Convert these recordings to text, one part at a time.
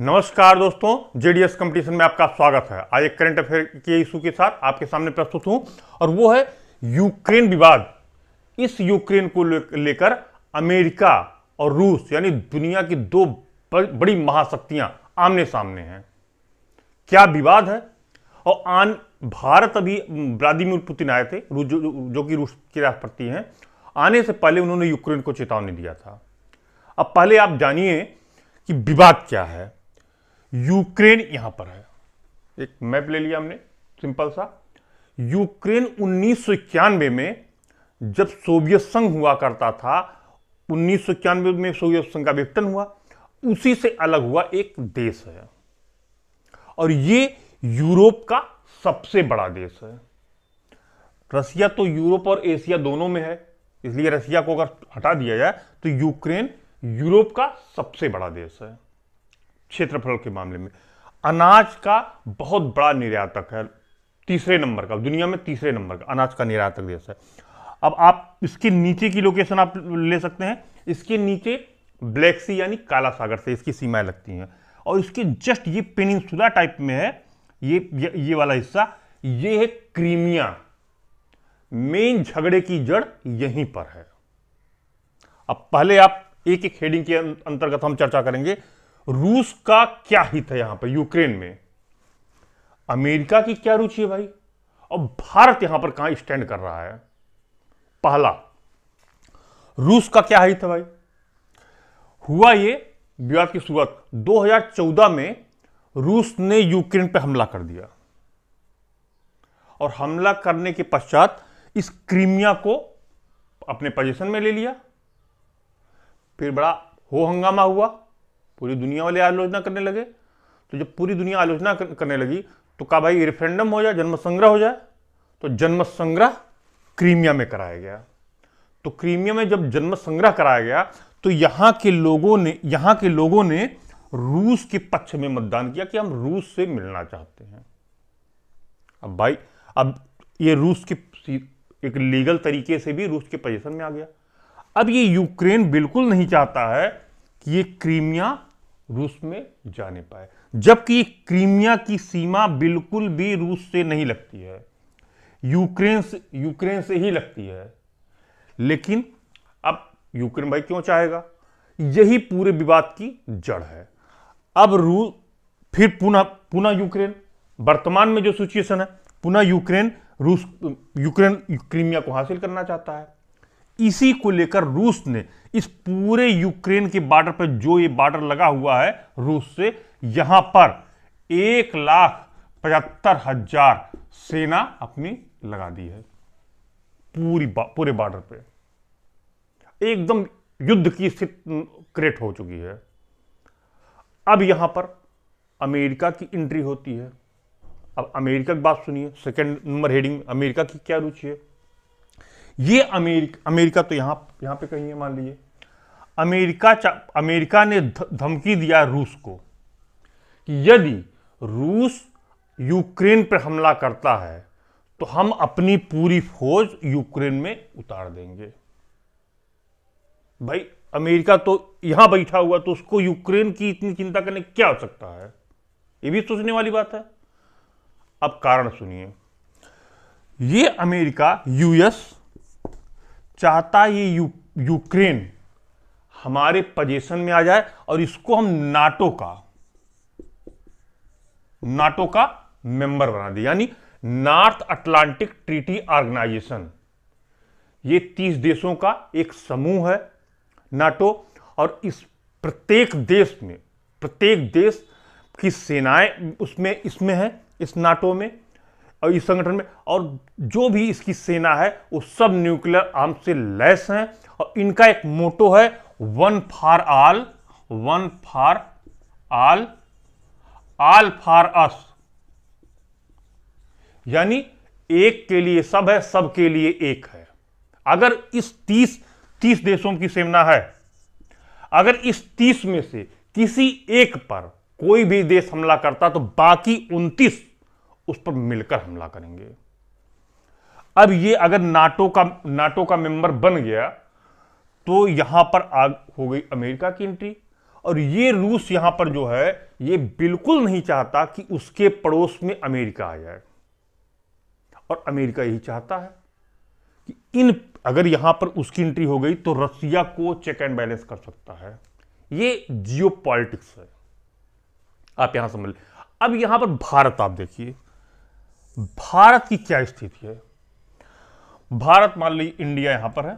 नमस्कार दोस्तों JDS competition में आपका स्वागत है आज एक करंट अफेयर के इशू के साथ आपके सामने प्रस्तुत हूं और वो है यूक्रेन विवाद इस यूक्रेन को लेकर अमेरिका और रूस यानी दुनिया की दो बड़ी महाशक्तियां आमने सामने हैं क्या विवाद है और आन भारत अभी व्लादिमिर पुतिन आए थे जो, जो कि रूस के राष्ट्रपति हैं आने से पहले उन्होंने यूक्रेन को चेतावनी दिया था अब पहले आप जानिए कि विवाद क्या है यूक्रेन यहां पर है एक मैप ले लिया हमने सिंपल सा यूक्रेन उन्नीस में जब सोवियत संघ हुआ करता था उन्नीस में सोवियत संघ का विघटन हुआ उसी से अलग हुआ एक देश है और ये यूरोप का सबसे बड़ा देश है रसिया तो यूरोप और एशिया दोनों में है इसलिए रसिया को अगर हटा दिया जाए तो यूक्रेन यूरोप का सबसे बड़ा देश है क्षेत्रफल के मामले में अनाज का बहुत बड़ा निर्यातक है तीसरे नंबर का दुनिया में तीसरे नंबर का अनाज का निर्यातक देश है अब आप इसके नीचे की लोकेशन आप ले सकते हैं इसके नीचे ब्लैक सी यानी काला सागर से इसकी सीमाएं लगती हैं और इसके जस्ट ये पेनिंसुला टाइप में है ये ये, ये वाला हिस्सा ये है क्रीमिया मेन झगड़े की जड़ यहीं पर है अब पहले आप एक एक हेडिंग के अं-, अंतर्गत हम चर्चा करेंगे रूस का क्या हित है यहां पर यूक्रेन में अमेरिका की क्या रुचि है भाई और भारत यहां पर कहां स्टैंड कर रहा है पहला रूस का क्या हित है भाई हुआ ये विवाद की शुरुआत 2014 में रूस ने यूक्रेन पर हमला कर दिया और हमला करने के पश्चात इस क्रीमिया को अपने पोजीशन में ले लिया फिर बड़ा हो हंगामा हुआ पूरी दुनिया वाले आलोचना करने लगे तो जब पूरी दुनिया आलोचना करने लगी तो कहा भाई रेफरेंडम हो जाए जन्म संग्रह हो जाए तो जन्म संग्रह क्रीमिया में कराया गया तो क्रीमिया में जब जन्म संग्रह कराया गया तो यहाँ के लोगों ने यहाँ के लोगों ने रूस के पक्ष में मतदान किया कि हम रूस से मिलना चाहते हैं अब भाई अब ये रूस के एक लीगल तरीके से भी रूस के पोजिशन में आ गया अब ये यूक्रेन बिल्कुल नहीं चाहता है कि ये क्रीमिया रूस में जा नहीं पाए जबकि क्रीमिया की सीमा बिल्कुल भी रूस से नहीं लगती है यूक्रेन से यूक्रेन से ही लगती है लेकिन अब यूक्रेन भाई क्यों चाहेगा यही पूरे विवाद की जड़ है अब रूस फिर पुनः पुनः यूक्रेन वर्तमान में जो सिचुएशन है पुनः यूक्रेन रूस यूक्रेन क्रीमिया को हासिल करना चाहता है इसी को लेकर रूस ने इस पूरे यूक्रेन के बॉर्डर पर जो ये बॉर्डर लगा हुआ है रूस से यहां पर एक लाख पचहत्तर हजार सेना अपनी लगा दी है पूरी बा, पूरे बॉर्डर पे एकदम युद्ध की स्थिति क्रिएट हो चुकी है अब यहां पर अमेरिका की एंट्री होती है अब अमेरिका की बात सुनिए सेकंड नंबर हेडिंग अमेरिका की क्या रुचि है ये अमेरिका अमेरिका तो यहां यहां पे कहीं है मान लीजिए अमेरिका अमेरिका ने धमकी दिया रूस को कि यदि रूस यूक्रेन पर हमला करता है तो हम अपनी पूरी फौज यूक्रेन में उतार देंगे भाई अमेरिका तो यहां बैठा हुआ तो उसको यूक्रेन की इतनी चिंता करने क्या हो सकता है ये भी सोचने वाली बात है अब कारण सुनिए ये अमेरिका यूएस चाहता ये यू, यूक्रेन हमारे पोजीशन में आ जाए और इसको हम नाटो का नाटो का मेंबर बना दे यानी नॉर्थ अटलांटिक ट्रीटी ऑर्गेनाइजेशन ये तीस देशों का एक समूह है नाटो और इस प्रत्येक देश में प्रत्येक देश की सेनाएं उसमें इसमें है इस नाटो में और इस संगठन में और जो भी इसकी सेना है वो सब न्यूक्लियर आर्म से लैस हैं और इनका एक मोटो है one for all one for all all for us यानी एक के लिए सब है सब के लिए एक है अगर इस तीस तीस देशों की सेना है अगर इस तीस में से किसी एक पर कोई भी देश हमला करता तो बाकी उनतीस उस पर मिलकर हमला करेंगे अब ये अगर नाटो का नाटो का मेंबर बन गया तो यहां पर आग हो गई अमेरिका की एंट्री और ये रूस यहां पर जो है ये बिल्कुल नहीं चाहता कि उसके पड़ोस में अमेरिका आ जाए और अमेरिका यही चाहता है कि इन अगर यहां पर उसकी एंट्री हो गई तो रसिया को चेक एंड बैलेंस कर सकता है ये जियो है आप यहां समझ अब यहां पर भारत आप देखिए भारत की क्या स्थिति है भारत मान ली इंडिया यहां पर है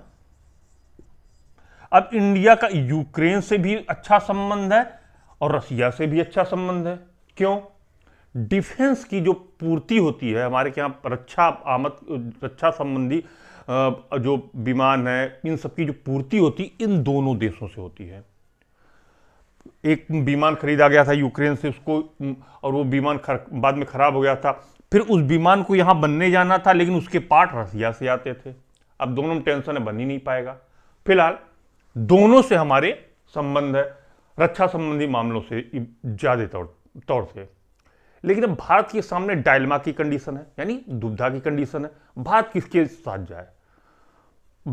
अब इंडिया का यूक्रेन से भी अच्छा संबंध है और रसिया से भी अच्छा संबंध है क्यों डिफेंस की जो पूर्ति होती है हमारे यहां रक्षा आमद रक्षा संबंधी जो विमान है इन सबकी जो पूर्ति होती इन दोनों देशों से होती है एक विमान खरीदा गया था यूक्रेन से उसको और वो विमान बाद में ख़राब हो गया था फिर उस विमान को यहाँ बनने जाना था लेकिन उसके पार्ट रसिया से आते थे अब दोनों में टेंशन है बन ही नहीं पाएगा फिलहाल दोनों से हमारे संबंध है रक्षा संबंधी मामलों से ज़्यादा तौर तौर से लेकिन अब भारत के सामने डायलमा की कंडीशन है यानी दुविधा की कंडीशन है भारत किसके साथ जाए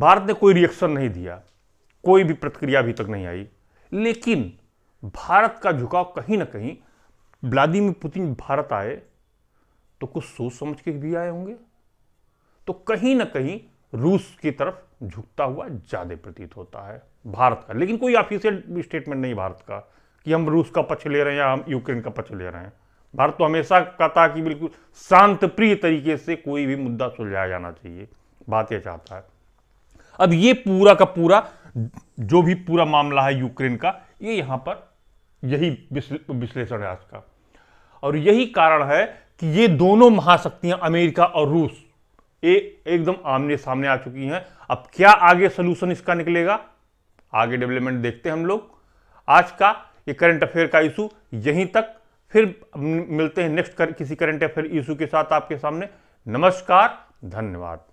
भारत ने कोई रिएक्शन नहीं दिया कोई भी प्रतिक्रिया अभी तक नहीं आई लेकिन भारत का झुकाव कहीं ना कहीं व्लादिमीर पुतिन भारत आए तो कुछ सोच समझ के भी आए होंगे तो कहीं ना कहीं रूस की तरफ झुकता हुआ ज़्यादा प्रतीत होता है भारत का लेकिन कोई ऑफिशियल स्टेटमेंट नहीं भारत का कि हम रूस का पक्ष ले रहे हैं या हम यूक्रेन का पक्ष ले रहे हैं भारत तो हमेशा कहता कि बिल्कुल शांत प्रिय तरीके से कोई भी मुद्दा सुलझाया जाना चाहिए बात यह चाहता है अब ये पूरा का पूरा जो भी पूरा मामला है यूक्रेन का ये यहां पर यही विश्लेषण है आज का और यही कारण है कि ये दोनों महाशक्तियां अमेरिका और रूस ये एकदम आमने सामने आ चुकी हैं अब क्या आगे सोल्यूशन इसका निकलेगा आगे डेवलपमेंट देखते हैं हम लोग आज का ये करंट अफेयर का इशू यहीं तक फिर मिलते हैं नेक्स्ट कर, किसी करंट अफेयर इशू के साथ आपके सामने नमस्कार धन्यवाद